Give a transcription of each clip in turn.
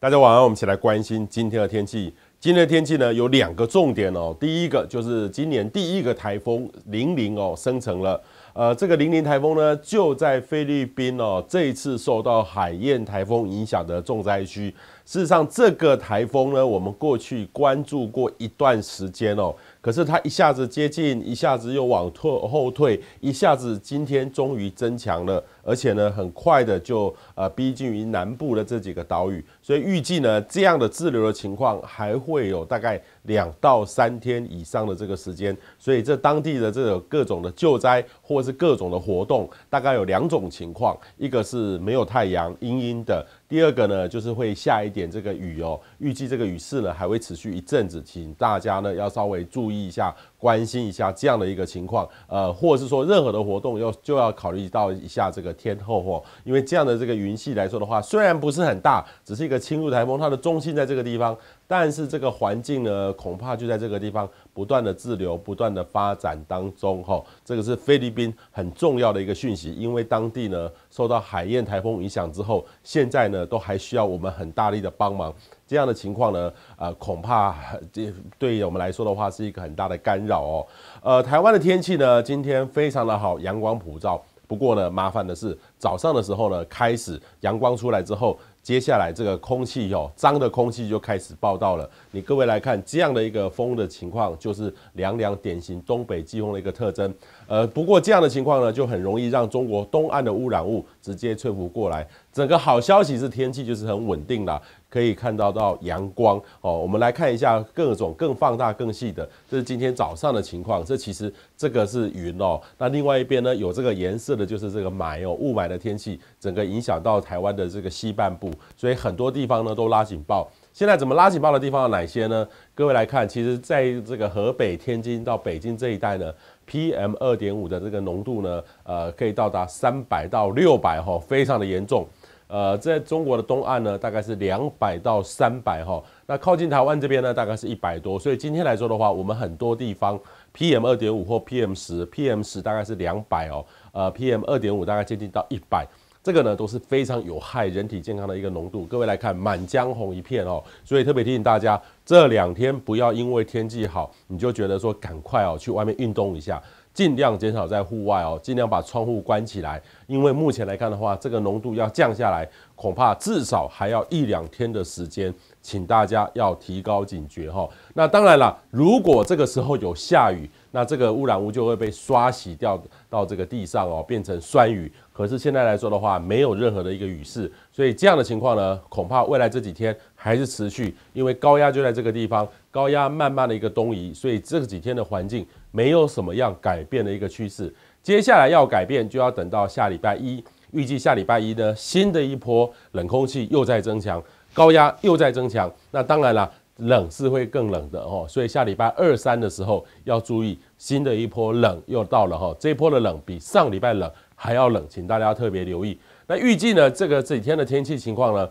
大家晚上，我们一起来关心今天的天气。今天的天气呢，有两个重点哦。第一个就是今年第一个台风零零哦生成了。呃，这个零零台风呢，就在菲律宾哦，这一次受到海燕台风影响的重灾区。事实上，这个台风呢，我们过去关注过一段时间哦。可是它一下子接近，一下子又往退后退，一下子今天终于增强了，而且呢，很快的就呃逼近于南部的这几个岛屿，所以预计呢这样的滞留的情况还会有大概两到三天以上的这个时间，所以这当地的这个各种的救灾或是各种的活动大概有两种情况，一个是没有太阳，阴阴的。第二个呢，就是会下一点这个雨哦。预计这个雨势呢还会持续一阵子，请大家呢要稍微注意一下，关心一下这样的一个情况。呃，或是说任何的活动要就要考虑到一下这个天后哦，因为这样的这个云系来说的话，虽然不是很大，只是一个轻度台风，它的中心在这个地方。但是这个环境呢，恐怕就在这个地方不断的滞留、不断的发展当中哈。这个是菲律宾很重要的一个讯息，因为当地呢受到海燕台风影响之后，现在呢都还需要我们很大力的帮忙。这样的情况呢，呃，恐怕这对于我们来说的话是一个很大的干扰哦。呃，台湾的天气呢，今天非常的好，阳光普照。不过呢，麻烦的是早上的时候呢，开始阳光出来之后，接下来这个空气哦，脏的空气就开始报道了。你各位来看这样的一个风的情况，就是凉凉典型东北季风的一个特征。呃，不过这样的情况呢，就很容易让中国东岸的污染物直接吹拂过来。整个好消息是天气就是很稳定的。可以看到到阳光哦，我们来看一下各种更放大、更细的，这是今天早上的情况。这其实这个是云哦，那另外一边呢有这个颜色的，就是这个霾哦，雾霾的天气整个影响到台湾的这个西半部，所以很多地方呢都拉警报。现在怎么拉警报的地方有哪些呢？各位来看，其实在这个河北、天津到北京这一带呢，PM2.5 的这个浓度呢，呃，可以到达三百到六百哦，非常的严重。呃，在中国的东岸呢，大概是两百到三百哈。那靠近台湾这边呢，大概是一百多。所以今天来说的话，我们很多地方 PM 二点五或 PM 十，PM 十大概是两百哦。呃，PM 二点五大概接近到一百，这个呢都是非常有害人体健康的一个浓度。各位来看，满江红一片哦。所以特别提醒大家，这两天不要因为天气好，你就觉得说赶快哦去外面运动一下，尽量减少在户外哦，尽量把窗户关起来。因为目前来看的话，这个浓度要降下来，恐怕至少还要一两天的时间，请大家要提高警觉哈。那当然了，如果这个时候有下雨，那这个污染物就会被刷洗掉到这个地上哦，变成酸雨。可是现在来说的话，没有任何的一个雨势，所以这样的情况呢，恐怕未来这几天还是持续，因为高压就在这个地方，高压慢慢的一个东移，所以这几天的环境没有什么样改变的一个趋势。接下来要改变，就要等到下礼拜一。预计下礼拜一呢，新的一波冷空气又在增强，高压又在增强。那当然了，冷是会更冷的哦。所以下礼拜二三的时候要注意，新的一波冷又到了哈。这一波的冷比上礼拜冷还要冷，请大家特别留意。那预计呢，这个这几天的天气情况呢，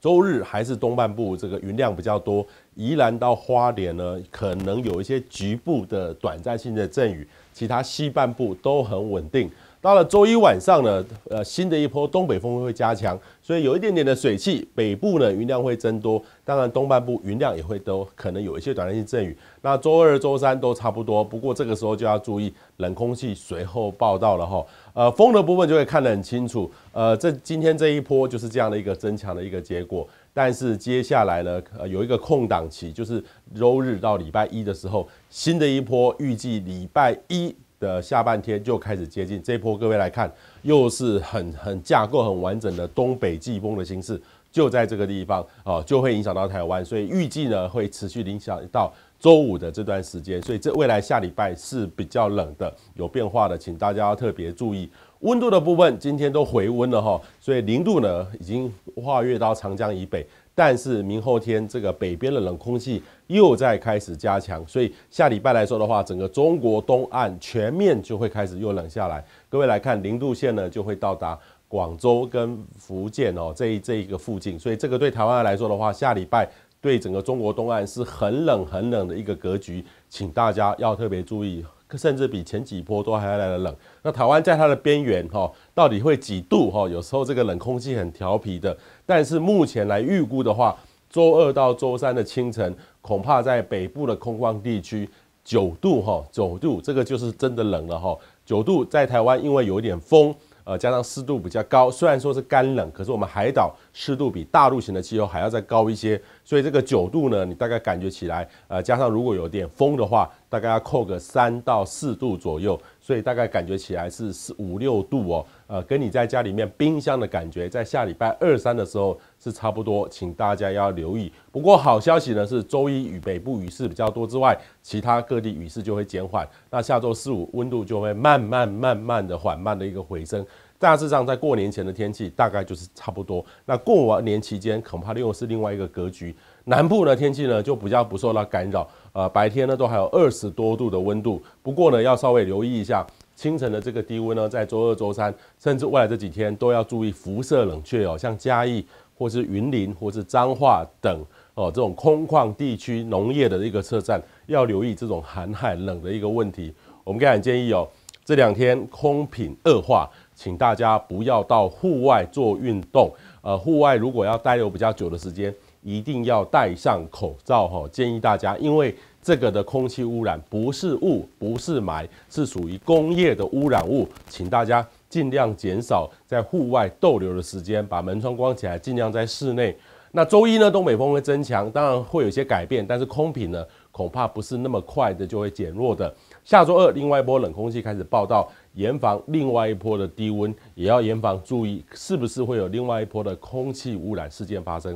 周日还是东半部这个云量比较多。宜兰到花莲呢，可能有一些局部的短暂性的阵雨，其他西半部都很稳定。到了周一晚上呢，呃，新的一波东北风会加强，所以有一点点的水汽，北部呢云量会增多，当然东半部云量也会多，可能有一些短暂性阵雨。那周二、周三都差不多，不过这个时候就要注意，冷空气随后报道了哈，呃，风的部分就会看得很清楚。呃，这今天这一波就是这样的一个增强的一个结果。但是接下来呢，呃，有一个空档期，就是周日到礼拜一的时候，新的一波预计礼拜一的下半天就开始接近。这一波各位来看，又是很很架构很完整的东北季风的形式，就在这个地方啊，就会影响到台湾，所以预计呢会持续影响到周五的这段时间。所以这未来下礼拜是比较冷的，有变化的，请大家要特别注意。温度的部分今天都回温了哈，所以零度呢已经跨越到长江以北，但是明后天这个北边的冷空气又在开始加强，所以下礼拜来说的话，整个中国东岸全面就会开始又冷下来。各位来看零度线呢就会到达广州跟福建哦这这一个附近，所以这个对台湾来说的话，下礼拜对整个中国东岸是很冷很冷的一个格局，请大家要特别注意。甚至比前几波都还来的冷。那台湾在它的边缘哈，到底会几度哈？有时候这个冷空气很调皮的。但是目前来预估的话，周二到周三的清晨，恐怕在北部的空旷地区九度哈，九度这个就是真的冷了哈。九度在台湾因为有一点风，呃，加上湿度比较高，虽然说是干冷，可是我们海岛湿度比大陆型的气候还要再高一些。所以这个九度呢，你大概感觉起来，呃，加上如果有点风的话，大概要扣个三到四度左右，所以大概感觉起来是四五六度哦，呃，跟你在家里面冰箱的感觉，在下礼拜二三的时候是差不多，请大家要留意。不过好消息呢是，周一与北部雨势比较多之外，其他各地雨势就会减缓，那下周四五温度就会慢慢慢慢的缓慢的一个回升。大致上，在过年前的天气大概就是差不多。那过完年期间，恐怕又是另外一个格局。南部的天气呢就比较不受到干扰，呃，白天呢都还有二十多度的温度。不过呢，要稍微留意一下，清晨的这个低温呢，在周二、周三，甚至未来这几天都要注意辐射冷却哦。像嘉义，或是云林，或是彰化等哦，这种空旷地区农业的一个车站，要留意这种寒害冷的一个问题。我们给你建议哦，这两天空品恶化。请大家不要到户外做运动。呃，户外如果要待留比较久的时间，一定要戴上口罩哈。建议大家，因为这个的空气污染不是雾，不是霾，是属于工业的污染物。请大家尽量减少在户外逗留的时间，把门窗关起来，尽量在室内。那周一呢，东北风会增强，当然会有些改变，但是空品呢，恐怕不是那么快的就会减弱的。下周二，另外一波冷空气开始报道。严防另外一波的低温，也要严防注意，是不是会有另外一波的空气污染事件发生？